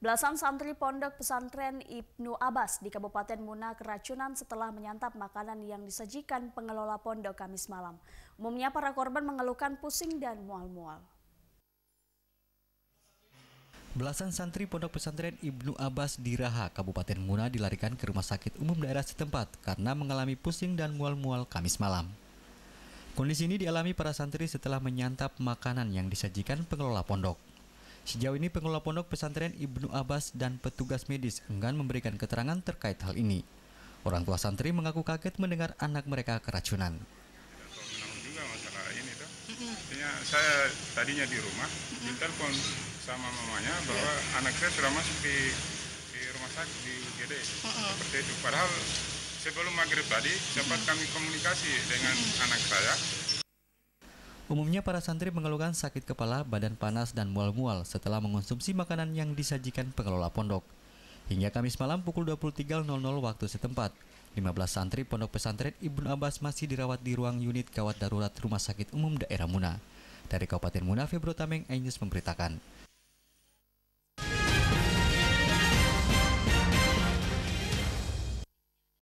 Belasan santri pondok pesantren Ibnu Abbas di Kabupaten Muna keracunan setelah menyantap makanan yang disajikan pengelola pondok Kamis malam. Umumnya para korban mengeluhkan pusing dan mual-mual. Belasan santri pondok pesantren Ibnu Abbas di Raha, Kabupaten Muna dilarikan ke rumah sakit umum daerah setempat karena mengalami pusing dan mual-mual Kamis malam. Kondisi ini dialami para santri setelah menyantap makanan yang disajikan pengelola pondok. Sejauh ini pengelola pondok pesantren Ibnu Abbas dan petugas medis enggan memberikan keterangan terkait hal ini. Orang tua santri mengaku kaget mendengar anak mereka keracunan. juga masalah ini tuh. saya tadinya di rumah, ditelepon sama mamanya bahwa iya. anak saya sudah masuk di, di rumah sakit di UGD. Seperti itu. Padahal sebelum maghrib tadi sempat kami komunikasi dengan anak saya Umumnya para santri mengeluhkan sakit kepala, badan panas, dan mual-mual setelah mengonsumsi makanan yang disajikan pengelola pondok. Hingga Kamis malam pukul 23.00 waktu setempat, 15 santri pondok pesantren Ibnu Abbas masih dirawat di ruang unit kawat darurat Rumah Sakit Umum Daerah Muna. Dari Kabupaten Muna, Febro Tameng, Ainyus memberitakan.